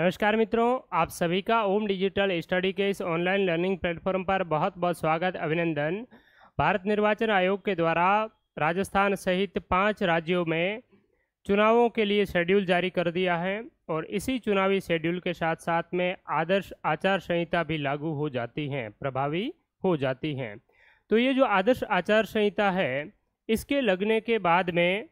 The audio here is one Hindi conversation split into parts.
नमस्कार मित्रों आप सभी का ओम डिजिटल स्टडी के इस ऑनलाइन लर्निंग प्लेटफॉर्म पर बहुत बहुत स्वागत अभिनंदन भारत निर्वाचन आयोग के द्वारा राजस्थान सहित पाँच राज्यों में चुनावों के लिए शेड्यूल जारी कर दिया है और इसी चुनावी शेड्यूल के साथ साथ में आदर्श आचार संहिता भी लागू हो जाती हैं प्रभावी हो जाती हैं तो ये जो आदर्श आचार संहिता है इसके लगने के बाद में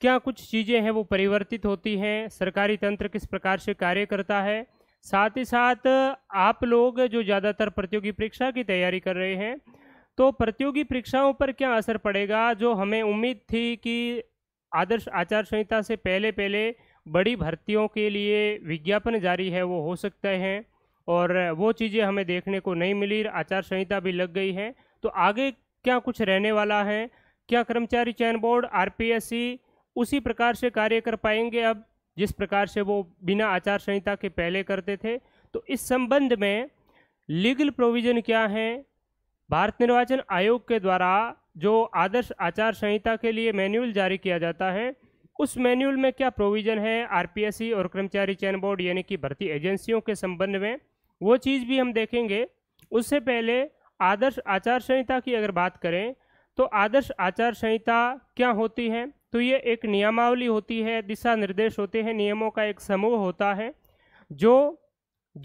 क्या कुछ चीज़ें हैं वो परिवर्तित होती हैं सरकारी तंत्र किस प्रकार से कार्य करता है साथ ही साथ आप लोग जो ज़्यादातर प्रतियोगी परीक्षा की तैयारी कर रहे हैं तो प्रतियोगी परीक्षाओं पर क्या असर पड़ेगा जो हमें उम्मीद थी कि आदर्श आचार संहिता से पहले पहले बड़ी भर्तियों के लिए विज्ञापन जारी है वो हो सकते हैं और वो चीज़ें हमें देखने को नहीं मिली आचार संहिता भी लग गई है तो आगे क्या कुछ रहने वाला है क्या कर्मचारी चयन बोर्ड आर उसी प्रकार से कार्य कर पाएंगे अब जिस प्रकार से वो बिना आचार संहिता के पहले करते थे तो इस संबंध में लीगल प्रोविज़न क्या है भारत निर्वाचन आयोग के द्वारा जो आदर्श आचार संहिता के लिए मैनुअल जारी किया जाता है उस मैनुअल में क्या प्रोविज़न है आरपीएससी और कर्मचारी चयन बोर्ड यानी कि भर्ती एजेंसियों के संबंध में वो चीज़ भी हम देखेंगे उससे पहले आदर्श आचार संहिता की अगर बात करें तो आदर्श आचार संहिता क्या होती है तो ये एक नियमावली होती है दिशा निर्देश होते हैं नियमों का एक समूह होता है जो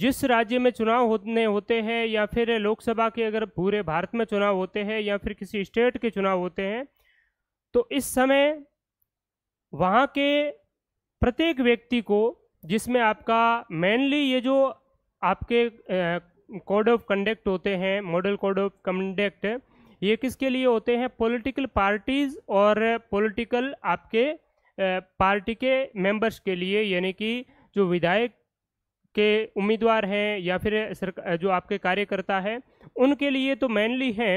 जिस राज्य में चुनाव होने होते हैं या फिर लोकसभा के अगर पूरे भारत में चुनाव होते हैं या फिर किसी स्टेट के चुनाव होते हैं तो इस समय वहाँ के प्रत्येक व्यक्ति को जिसमें आपका मेनली ये जो आपके कोड ऑफ कंडक्ट होते हैं मॉडल कोड ऑफ कंडक्ट ये किसके लिए होते हैं पॉलिटिकल पार्टीज़ और पॉलिटिकल आपके पार्टी के मेंबर्स के लिए यानी कि जो विधायक के उम्मीदवार हैं या फिर जो आपके कार्यकर्ता हैं उनके लिए तो मेनली हैं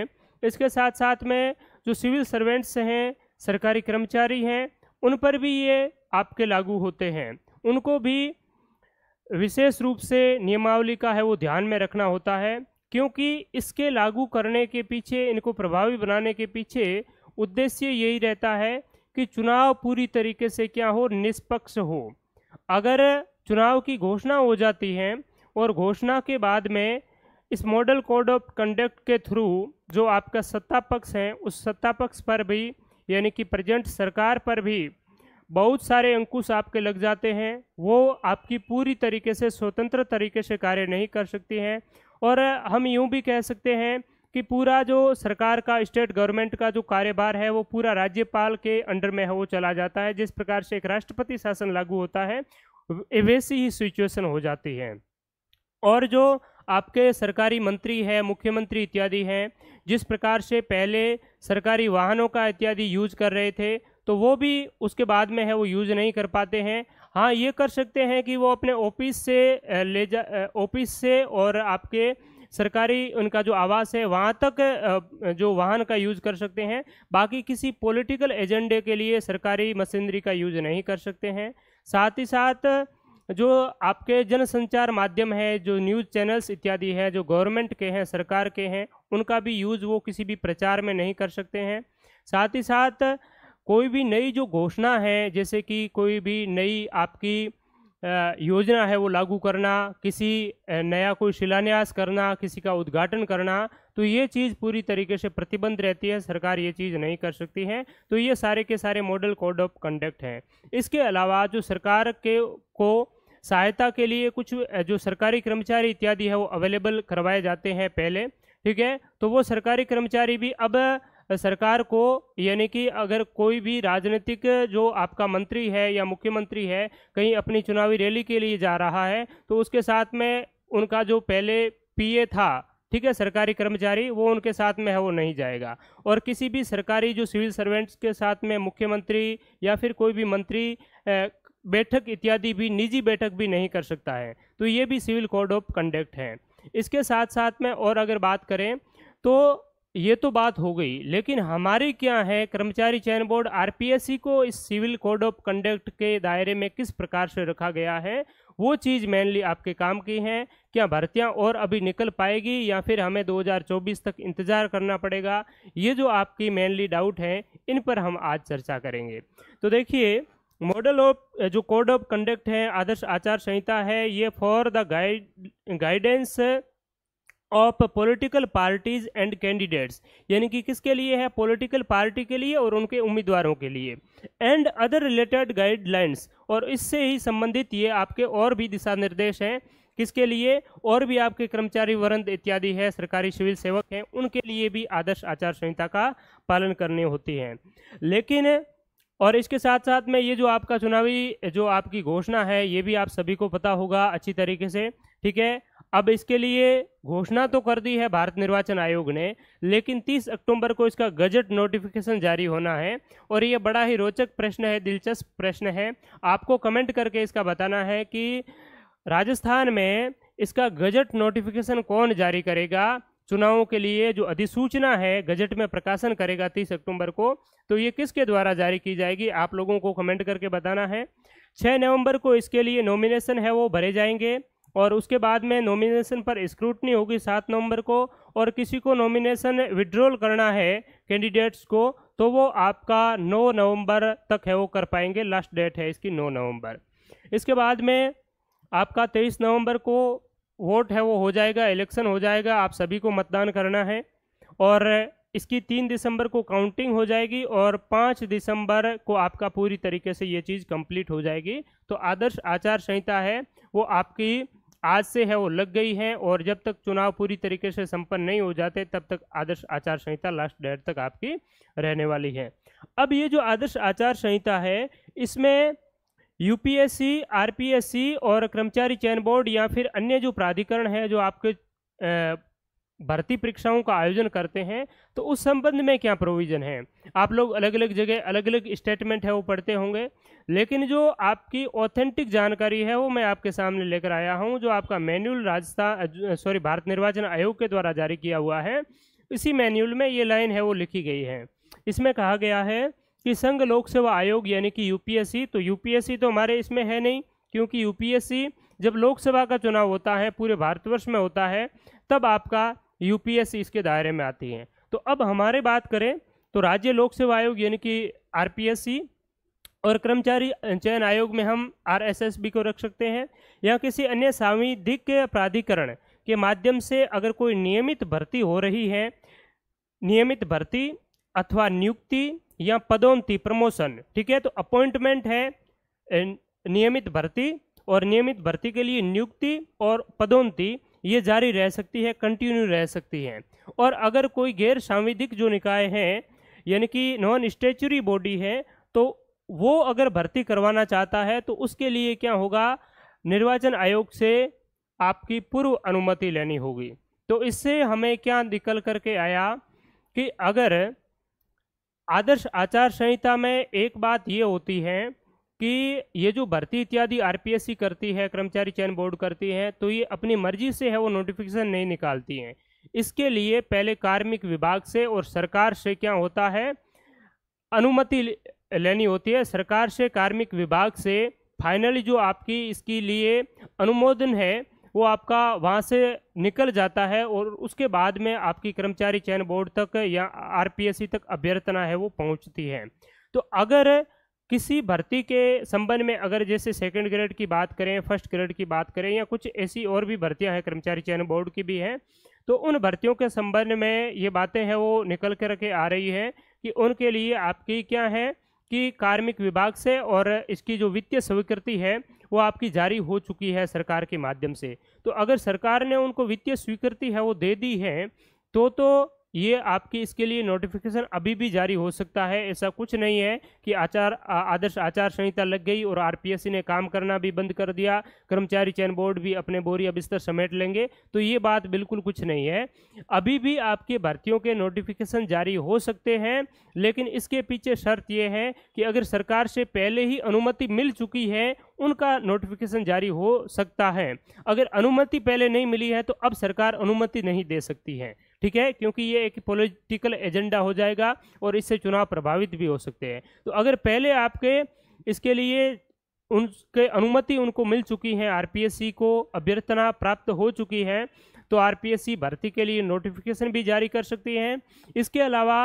इसके साथ साथ में जो सिविल सर्वेंट्स हैं सरकारी कर्मचारी हैं उन पर भी ये आपके लागू होते हैं उनको भी विशेष रूप से नियमावली का है वो ध्यान में रखना होता है क्योंकि इसके लागू करने के पीछे इनको प्रभावी बनाने के पीछे उद्देश्य यही रहता है कि चुनाव पूरी तरीके से क्या हो निष्पक्ष हो अगर चुनाव की घोषणा हो जाती है और घोषणा के बाद में इस मॉडल कोड ऑफ कंडक्ट के थ्रू जो आपका सत्ता पक्ष है उस सत्ता पक्ष पर भी यानी कि प्रेजेंट सरकार पर भी बहुत सारे अंकुश आपके लग जाते हैं वो आपकी पूरी तरीके से स्वतंत्र तरीके से कार्य नहीं कर सकती हैं और हम यूँ भी कह सकते हैं कि पूरा जो सरकार का स्टेट गवर्नमेंट का जो कार्यभार है वो पूरा राज्यपाल के अंडर में है वो चला जाता है जिस प्रकार से एक राष्ट्रपति शासन लागू होता है वैसी ही सिचुएशन हो जाती है और जो आपके सरकारी मंत्री हैं मुख्यमंत्री इत्यादि हैं जिस प्रकार से पहले सरकारी वाहनों का इत्यादि यूज कर रहे थे तो वो भी उसके बाद में है वो यूज नहीं कर पाते हैं हाँ ये कर सकते हैं कि वो अपने ऑफिस से ले जा ऑफिस से और आपके सरकारी उनका जो आवास है वहाँ तक जो वाहन का यूज़ कर सकते हैं बाकी किसी पॉलिटिकल एजेंडे के लिए सरकारी मशीनरी का यूज़ नहीं कर सकते हैं साथ ही साथ जो आपके जनसंचार माध्यम है जो न्यूज़ चैनल्स इत्यादि है जो गवर्नमेंट के हैं सरकार के हैं उनका भी यूज़ वो किसी भी प्रचार में नहीं कर सकते हैं साथ ही साथ कोई भी नई जो घोषणा है जैसे कि कोई भी नई आपकी योजना है वो लागू करना किसी नया कोई शिलान्यास करना किसी का उद्घाटन करना तो ये चीज़ पूरी तरीके से प्रतिबंध रहती है सरकार ये चीज़ नहीं कर सकती है तो ये सारे के सारे मॉडल कोड ऑफ कंडक्ट हैं इसके अलावा जो सरकार के को सहायता के लिए कुछ जो सरकारी कर्मचारी इत्यादि है वो अवेलेबल करवाए जाते हैं पहले ठीक है तो वो सरकारी कर्मचारी भी अब सरकार को यानी कि अगर कोई भी राजनीतिक जो आपका मंत्री है या मुख्यमंत्री है कहीं अपनी चुनावी रैली के लिए जा रहा है तो उसके साथ में उनका जो पहले पीए था ठीक है सरकारी कर्मचारी वो उनके साथ में है वो नहीं जाएगा और किसी भी सरकारी जो सिविल सर्वेंट्स के साथ में मुख्यमंत्री या फिर कोई भी मंत्री बैठक इत्यादि भी निजी बैठक भी नहीं कर सकता है तो ये भी सिविल कोड ऑफ कंडक्ट है इसके साथ साथ में और अगर बात करें तो ये तो बात हो गई लेकिन हमारे क्या है कर्मचारी चयन बोर्ड आरपीएससी को इस सिविल कोड ऑफ कंडक्ट के दायरे में किस प्रकार से रखा गया है वो चीज़ मेनली आपके काम की है क्या भर्तियां और अभी निकल पाएगी या फिर हमें 2024 तक इंतज़ार करना पड़ेगा ये जो आपकी मेनली डाउट है इन पर हम आज चर्चा करेंगे तो देखिए मॉडल ऑफ जो कोड ऑफ कंडक्ट है आदर्श आचार संहिता है ये for the guide guidance of political parties and candidates यानी कि किसके लिए है पॉलिटिकल पार्टी के लिए और उनके उम्मीदवारों के लिए एंड अदर रिलेटेड गाइडलाइंस और इससे ही संबंधित ये आपके और भी दिशा निर्देश हैं किसके लिए और भी आपके कर्मचारी वरंद इत्यादि है सरकारी सिविल सेवक हैं उनके लिए भी आदर्श आचार संहिता का पालन करनी होती है लेकिन और इसके साथ साथ में ये जो आपका चुनावी जो आपकी घोषणा है ये भी आप सभी को पता होगा अच्छी तरीके से ठीक है अब इसके लिए घोषणा तो कर दी है भारत निर्वाचन आयोग ने लेकिन 30 अक्टूबर को इसका गजट नोटिफिकेशन जारी होना है और ये बड़ा ही रोचक प्रश्न है दिलचस्प प्रश्न है आपको कमेंट करके इसका बताना है कि राजस्थान में इसका गजट नोटिफिकेशन कौन जारी करेगा चुनावों के लिए जो अधिसूचना है गजट में प्रकाशन करेगा तीस अक्टूबर को तो ये किसके द्वारा जारी की जाएगी आप लोगों को कमेंट करके बताना है छः नवंबर को इसके लिए नॉमिनेशन है वो भरे जाएंगे और उसके बाद में नॉमिनेशन पर स्क्रूटनी होगी सात नवंबर को और किसी को नॉमिनेशन विड्रॉल करना है कैंडिडेट्स को तो वो आपका नौ नवंबर तक है वो कर पाएंगे लास्ट डेट है इसकी नौ नवंबर इसके बाद में आपका तेईस नवंबर को वोट है वो हो जाएगा इलेक्शन हो जाएगा आप सभी को मतदान करना है और इसकी तीन दिसंबर को काउंटिंग हो जाएगी और पाँच दिसंबर को आपका पूरी तरीके से ये चीज़ कंप्लीट हो जाएगी तो आदर्श आचार संहिता है वो आपकी आज से है वो लग गई है और जब तक चुनाव पूरी तरीके से संपन्न नहीं हो जाते तब तक आदर्श आचार संहिता लास्ट डेट तक आपकी रहने वाली है अब ये जो आदर्श आचार संहिता है इसमें यूपीएससी आरपीएससी और कर्मचारी चयन बोर्ड या फिर अन्य जो प्राधिकरण है जो आपके भर्ती परीक्षाओं का आयोजन करते हैं तो उस संबंध में क्या प्रोविज़न है आप लोग अलग अलग जगह अलग अलग स्टेटमेंट है वो पढ़ते होंगे लेकिन जो आपकी ऑथेंटिक जानकारी है वो मैं आपके सामने लेकर आया हूँ जो आपका मैन्यूल राजस्थान सॉरी भारत निर्वाचन आयोग के द्वारा जारी किया हुआ है इसी मैन्यूल में ये लाइन है वो लिखी गई है इसमें कहा गया है कि संघ लोक सेवा आयोग यानी कि यू तो यू तो हमारे इसमें है नहीं क्योंकि यू जब लोकसभा का चुनाव होता है पूरे भारतवर्ष में होता है तब आपका यूपीएससी इसके दायरे में आती हैं तो अब हमारे बात करें तो राज्य लोक सेवा आयोग यानी कि आरपीएससी और कर्मचारी चयन आयोग में हम आरएसएसबी को रख सकते हैं या किसी अन्य सांविधिक प्राधिकरण के माध्यम से अगर कोई नियमित भर्ती हो रही है नियमित भर्ती अथवा नियुक्ति या पदोन्नति प्रमोशन ठीक है तो अपॉइंटमेंट है नियमित भर्ती और नियमित भर्ती के लिए नियुक्ति और पदोन्नति ये जारी रह सकती है कंटिन्यू रह सकती है और अगर कोई गैर सांविधिक जो निकाय हैं यानी कि नॉन स्टेचुरी बॉडी है तो वो अगर भर्ती करवाना चाहता है तो उसके लिए क्या होगा निर्वाचन आयोग से आपकी पूर्व अनुमति लेनी होगी तो इससे हमें क्या निकल करके आया कि अगर आदर्श आचार संहिता में एक बात ये होती है कि ये जो भर्ती इत्यादि आरपीएससी करती है कर्मचारी चयन बोर्ड करती है तो ये अपनी मर्जी से है वो नोटिफिकेशन नहीं निकालती हैं इसके लिए पहले कार्मिक विभाग से और सरकार से क्या होता है अनुमति लेनी होती है सरकार से कार्मिक विभाग से फाइनली जो आपकी इसके लिए अनुमोदन है वो आपका वहाँ से निकल जाता है और उसके बाद में आपकी कर्मचारी चयन बोर्ड तक या आरपीएससी तक अभ्यर्थना है वो पहुँचती है तो अगर किसी भर्ती के संबंध में अगर जैसे सेकंड ग्रेड की बात करें फर्स्ट ग्रेड की बात करें या कुछ ऐसी और भी भर्तियां हैं कर्मचारी चयन बोर्ड की भी हैं तो उन भर्तियों के संबंध में ये बातें हैं वो निकल कर के आ रही है कि उनके लिए आपकी क्या है कि कार्मिक विभाग से और इसकी जो वित्तीय स्वीकृति है वो आपकी जारी हो चुकी है सरकार के माध्यम से तो अगर सरकार ने उनको वित्तीय स्वीकृति है वो दे दी है तो तो ये आपकी इसके लिए नोटिफिकेशन अभी भी जारी हो सकता है ऐसा कुछ नहीं है कि आचार आदर्श आचार संहिता लग गई और आरपीएससी ने काम करना भी बंद कर दिया कर्मचारी चयन बोर्ड भी अपने बोरिया बिस्तर समेट लेंगे तो ये बात बिल्कुल कुछ नहीं है अभी भी आपके भर्तियों के नोटिफिकेशन जारी हो सकते हैं लेकिन इसके पीछे शर्त यह है कि अगर सरकार से पहले ही अनुमति मिल चुकी है उनका नोटिफिकेशन जारी हो सकता है अगर अनुमति पहले नहीं मिली है तो अब सरकार अनुमति नहीं दे सकती है ठीक है क्योंकि ये एक पॉलिटिकल एजेंडा हो जाएगा और इससे चुनाव प्रभावित भी हो सकते हैं तो अगर पहले आपके इसके लिए उनके अनुमति उनको मिल चुकी है आरपीएससी को अभ्यर्थना प्राप्त हो चुकी है तो आरपीएससी भर्ती के लिए नोटिफिकेशन भी जारी कर सकती है इसके अलावा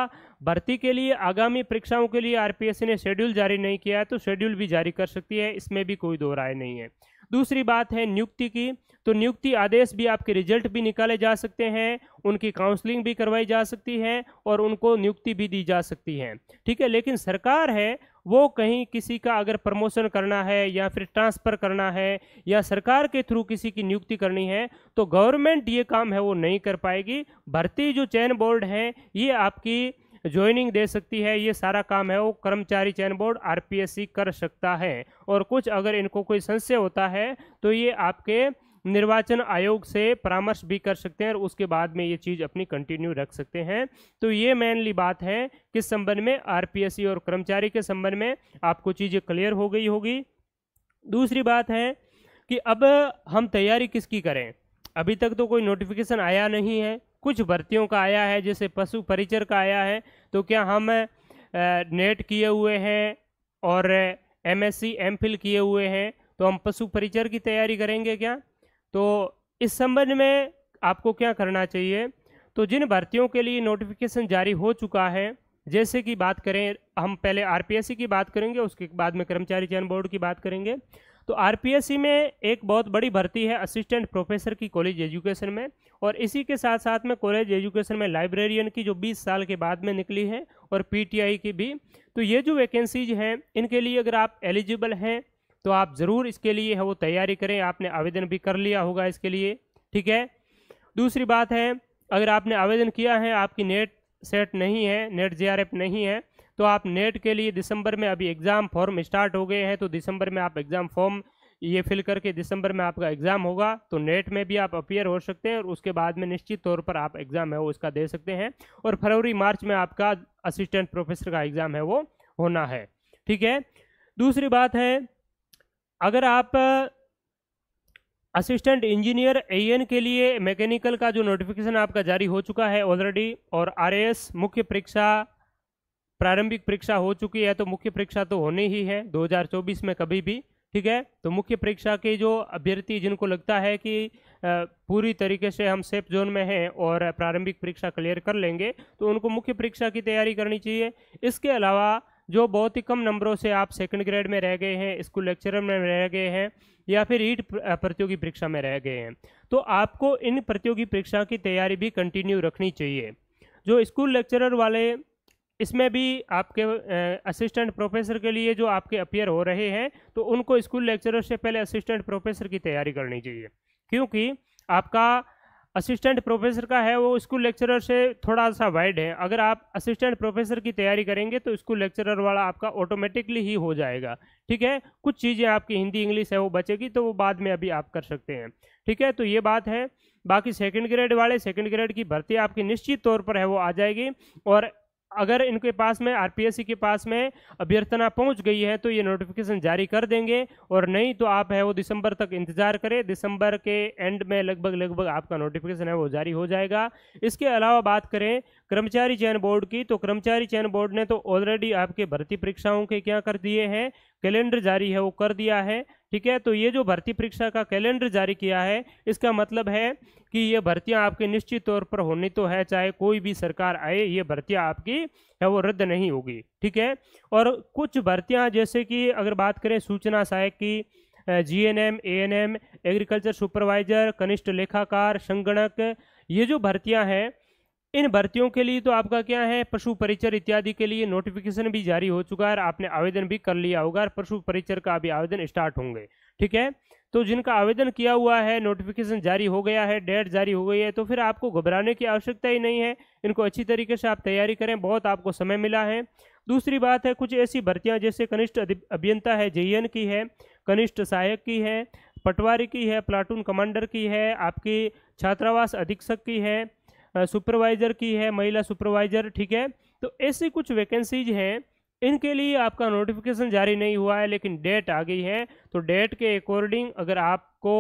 भर्ती के लिए आगामी परीक्षाओं के लिए आरपीएससी ने शेड्यूल जारी नहीं किया है तो शेड्यूल भी जारी कर सकती है इसमें भी कोई दो राय नहीं है दूसरी बात है नियुक्ति की तो नियुक्ति आदेश भी आपके रिजल्ट भी निकाले जा सकते हैं उनकी काउंसलिंग भी करवाई जा सकती है और उनको नियुक्ति भी दी जा सकती है ठीक है लेकिन सरकार है वो कहीं किसी का अगर प्रमोशन करना है या फिर ट्रांसफ़र करना है या सरकार के थ्रू किसी की नियुक्ति करनी है तो गवर्नमेंट ये काम है वो नहीं कर पाएगी भर्ती जो चयन बोर्ड है ये आपकी ज्वाइनिंग दे सकती है ये सारा काम है वो कर्मचारी चयन बोर्ड आर कर सकता है और कुछ अगर इनको कोई संशय होता है तो ये आपके निर्वाचन आयोग से परामर्श भी कर सकते हैं और उसके बाद में ये चीज़ अपनी कंटिन्यू रख सकते हैं तो ये मेनली बात है किस संबंध में आर और कर्मचारी के संबंध में आपको चीज़ें क्लियर हो गई होगी दूसरी बात है कि अब हम तैयारी किसकी करें अभी तक तो कोई नोटिफिकेशन आया नहीं है कुछ भर्तियों का आया है जैसे पशु परिचर का आया है तो क्या हम नेट किए हुए हैं और एमएससी एमफिल किए हुए हैं तो हम पशु परिचर की तैयारी करेंगे क्या तो इस संबंध में आपको क्या करना चाहिए तो जिन भर्तियों के लिए नोटिफिकेशन जारी हो चुका है जैसे कि बात करें हम पहले आरपीएससी की बात करेंगे उसके बाद में कर्मचारी चयन बोर्ड की बात करेंगे तो आर में एक बहुत बड़ी भर्ती है असिस्टेंट प्रोफेसर की कॉलेज एजुकेशन में और इसी के साथ साथ में कॉलेज एजुकेशन में लाइब्रेरियन की जो 20 साल के बाद में निकली है और पीटीआई की भी तो ये जो वैकेंसीज हैं इनके लिए अगर आप एलिजिबल हैं तो आप ज़रूर इसके लिए है वो तैयारी करें आपने आवेदन भी कर लिया होगा इसके लिए ठीक है दूसरी बात है अगर आपने आवेदन किया है आपकी नेट सेट नहीं है नेट जे नहीं है तो आप नेट के लिए दिसंबर में अभी एग्ज़ाम फॉर्म स्टार्ट हो गए हैं तो दिसंबर में आप एग्ज़ाम फॉर्म ये फिल करके दिसंबर में आपका एग्ज़ाम होगा तो नेट में भी आप अपीयर हो सकते हैं और उसके बाद में निश्चित तौर पर आप एग्ज़ाम है वो इसका दे सकते हैं और फरवरी मार्च में आपका असिस्टेंट प्रोफेसर का एग्ज़ाम है वो होना है ठीक है दूसरी बात है अगर आप असिस्टेंट इंजीनियर एएन के लिए मैकेनिकल का जो नोटिफिकेशन आपका जारी हो चुका है ऑलरेडी और आरएएस मुख्य परीक्षा प्रारंभिक परीक्षा हो चुकी है तो मुख्य परीक्षा तो होनी ही है 2024 में कभी भी ठीक है तो मुख्य परीक्षा के जो अभ्यर्थी जिनको लगता है कि पूरी तरीके से हम सेफ जोन में हैं और प्रारंभिक परीक्षा क्लियर कर लेंगे तो उनको मुख्य परीक्षा की तैयारी करनी चाहिए इसके अलावा जो बहुत ही कम नंबरों से आप सेकंड ग्रेड में रह गए हैं स्कूल लेक्चरर में रह गए हैं या फिर ईट प्रतियोगी परीक्षा में रह गए हैं तो आपको इन प्रतियोगी परीक्षा की तैयारी भी कंटिन्यू रखनी चाहिए जो स्कूल लेक्चरर वाले इसमें भी आपके असिस्टेंट प्रोफेसर के लिए जो आपके अपियर हो रहे हैं तो उनको स्कूल लेक्चरर से पहले असिस्टेंट प्रोफेसर की तैयारी करनी चाहिए क्योंकि आपका असिस्टेंट प्रोफेसर का है वो स्कूल लेक्चरर से थोड़ा सा वाइड है अगर आप असिस्टेंट प्रोफेसर की तैयारी करेंगे तो स्कूल लेक्चरर वाला आपका ऑटोमेटिकली ही हो जाएगा ठीक है कुछ चीज़ें आपकी हिंदी इंग्लिश है वो बचेगी तो वो बाद में अभी आप कर सकते हैं ठीक है तो ये बात है बाकी सेकंड ग्रेड वाले सेकंड ग्रेड की भर्ती आपकी निश्चित तौर पर है वो आ जाएगी और अगर इनके पास में आर के पास में अभ्यर्थना पहुंच गई है तो ये नोटिफिकेशन जारी कर देंगे और नहीं तो आप है वो दिसंबर तक इंतज़ार करें दिसंबर के एंड में लगभग लगभग आपका नोटिफिकेशन है वो जारी हो जाएगा इसके अलावा बात करें कर्मचारी चयन बोर्ड की तो कर्मचारी चयन बोर्ड ने तो ऑलरेडी आपके भर्ती परीक्षाओं के क्या कर दिए हैं कैलेंडर जारी है वो कर दिया है ठीक है तो ये जो भर्ती परीक्षा का कैलेंडर जारी किया है इसका मतलब है कि ये भर्तियां आपके निश्चित तौर पर होनी तो है चाहे कोई भी सरकार आए ये भर्तियां आपकी है वो रद्द नहीं होगी ठीक है और कुछ भर्तियां जैसे कि अगर बात करें सूचना सहायक की G N M N M agriculture supervisor कनिष्ठ लेखाकार संगणक ये जो भर्तियाँ हैं इन भर्तियों के लिए तो आपका क्या है पशु परिचर इत्यादि के लिए नोटिफिकेशन भी जारी हो चुका है आपने आवेदन भी कर लिया होगा और पशु परिचर का भी आवेदन स्टार्ट होंगे ठीक है तो जिनका आवेदन किया हुआ है नोटिफिकेशन जारी हो गया है डेट जारी हो गई है तो फिर आपको घबराने की आवश्यकता ही नहीं है इनको अच्छी तरीके से आप तैयारी करें बहुत आपको समय मिला है दूसरी बात है कुछ ऐसी भर्तियाँ जैसे कनिष्ठ अभियंता है जेईएन की है कनिष्ठ सहायक की है पटवारी की है प्लाटून कमांडर की है आपकी छात्रावास अधीक्षक की है सुपरवाइज़र की है महिला सुपरवाइज़र ठीक है तो ऐसी कुछ वैकेंसीज हैं इनके लिए आपका नोटिफिकेशन जारी नहीं हुआ है लेकिन डेट आ गई है तो डेट के अकॉर्डिंग अगर आपको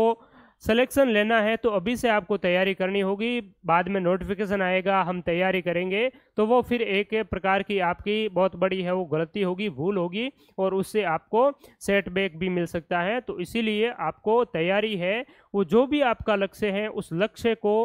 सिलेक्शन लेना है तो अभी से आपको तैयारी करनी होगी बाद में नोटिफिकेशन आएगा हम तैयारी करेंगे तो वो फिर एक प्रकार की आपकी बहुत बड़ी है वो गलती होगी भूल होगी और उससे आपको सेटबैक भी मिल सकता है तो इसीलिए आपको तैयारी है वो जो भी आपका लक्ष्य है उस लक्ष्य को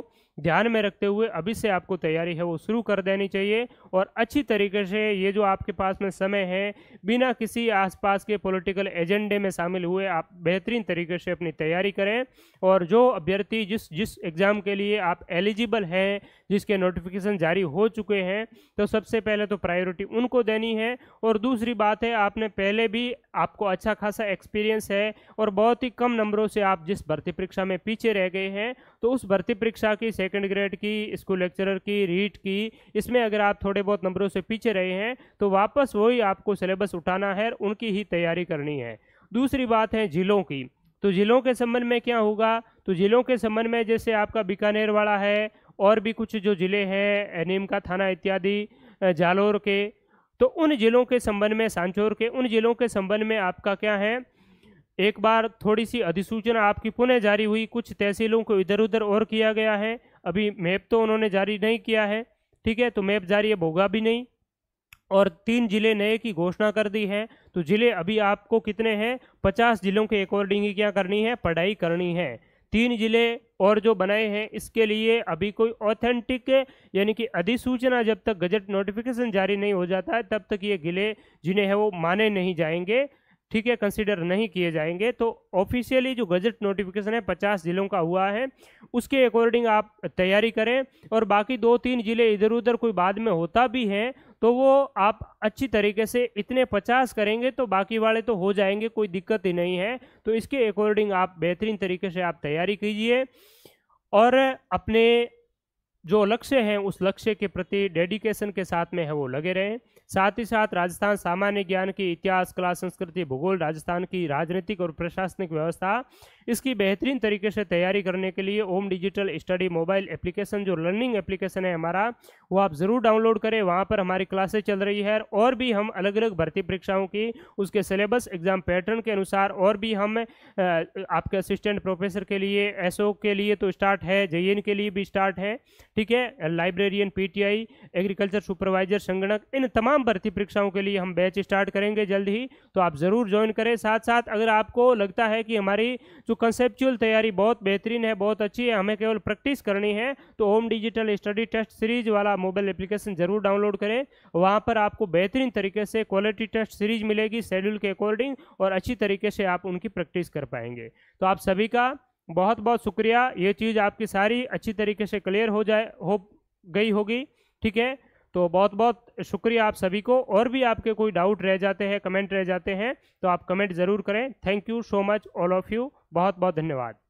ध्यान में रखते हुए अभी से आपको तैयारी है वो शुरू कर देनी चाहिए और अच्छी तरीके से ये जो आपके पास में समय है बिना किसी आसपास के पॉलिटिकल एजेंडे में शामिल हुए आप बेहतरीन तरीके से अपनी तैयारी करें और जो अभ्यर्थी जिस जिस एग्ज़ाम के लिए आप एलिजिबल हैं जिसके नोटिफिकेशन जारी हो चुके हैं तो सबसे पहले तो प्रायोरिटी उनको देनी है और दूसरी बात है आपने पहले भी आपको अच्छा खासा एक्सपीरियंस है और बहुत ही कम नंबरों से आप जिस भर्ती परीक्षा में पीछे रह गए हैं तो उस भर्ती परीक्षा की सेकेंड ग्रेड की स्कूल लेक्चरर की रीट की इसमें अगर आप थोड़े थोड़े बहुत नंबरों से पीछे रहे हैं तो वापस वही आपको सिलेबस उठाना है उनकी ही तैयारी करनी है दूसरी बात है जिलों की तो जिलों के संबंध में क्या होगा तो जिलों के संबंध में जैसे आपका बीकानेर वाला है और भी कुछ जो ज़िले हैं नीमका थाना इत्यादि जालोर के तो उन ज़िलों के संबंध में सांचोर के उन ज़िलों के संबंध में आपका क्या है एक बार थोड़ी सी अधिसूचना आपकी पुनः जारी हुई कुछ तहसीलों को इधर उधर और किया गया है अभी मैप तो उन्होंने जारी नहीं किया है ठीक है तो मैप जारी अब होगा भी नहीं और तीन जिले नए की घोषणा कर दी है तो जिले अभी आपको कितने हैं पचास जिलों के अकॉर्डिंग ही क्या करनी है पढ़ाई करनी है तीन जिले और जो बनाए हैं इसके लिए अभी कोई ऑथेंटिक यानी कि अधिसूचना जब तक गजट नोटिफिकेशन जारी नहीं हो जाता है तब तक ये जिले जिन्हें है वो माने नहीं जाएंगे ठीक है कंसिडर नहीं किए जाएंगे तो ऑफिशियली जो गजट नोटिफिकेशन है पचास जिलों का हुआ है उसके अकॉर्डिंग आप तैयारी करें और बाकी दो तीन ज़िले इधर उधर कोई बाद में होता भी है तो वो आप अच्छी तरीके से इतने पचास करेंगे तो बाकी वाले तो हो जाएंगे कोई दिक्कत ही नहीं है तो इसके अकॉर्डिंग आप बेहतरीन तरीके से आप तैयारी कीजिए और अपने जो लक्ष्य हैं उस लक्ष्य के प्रति डेडिकेशन के साथ में है वो लगे रहें साथ ही साथ राजस्थान सामान्य ज्ञान की इतिहास कला संस्कृति भूगोल राजस्थान की राजनीतिक और प्रशासनिक व्यवस्था इसकी बेहतरीन तरीके से तैयारी करने के लिए Om digital study mobile application जो लर्निंग एप्लीकेशन है हमारा वो आप ज़रूर डाउनलोड करें वहाँ पर हमारी क्लासेज चल रही है और भी हम अलग अलग भर्ती परीक्षाओं की उसके सिलेबस एग्जाम पैटर्न के अनुसार और भी हम आपके असिस्टेंट प्रोफेसर के लिए एसओ के लिए तो स्टार्ट है जे के लिए भी स्टार्ट है ठीक है लाइब्रेरियन पी एग्रीकल्चर सुपरवाइजर संगणक इन तमाम तमाम भर्ती परीक्षाओं के लिए हम बैच स्टार्ट करेंगे जल्द ही तो आप ज़रूर ज्वाइन करें साथ साथ अगर आपको लगता है कि हमारी जो कंसेप्चुअल तैयारी बहुत बेहतरीन है बहुत अच्छी है हमें केवल प्रैक्टिस करनी है तो home digital study test series वाला मोबाइल एप्लीकेशन ज़रूर डाउनलोड करें वहाँ पर आपको बेहतरीन तरीके से क्वालिटी टेस्ट सीरीज मिलेगी शेड्यूल के अकॉर्डिंग और अच्छी तरीके से आप उनकी प्रैक्टिस कर पाएंगे तो आप सभी का बहुत बहुत शुक्रिया ये चीज़ आपकी सारी अच्छी तरीके से क्लियर हो जाए हो गई होगी ठीक है तो बहुत बहुत शुक्रिया आप सभी को और भी आपके कोई डाउट रह जाते हैं कमेंट रह जाते हैं तो आप कमेंट ज़रूर करें thank you so much all of you बहुत बहुत धन्यवाद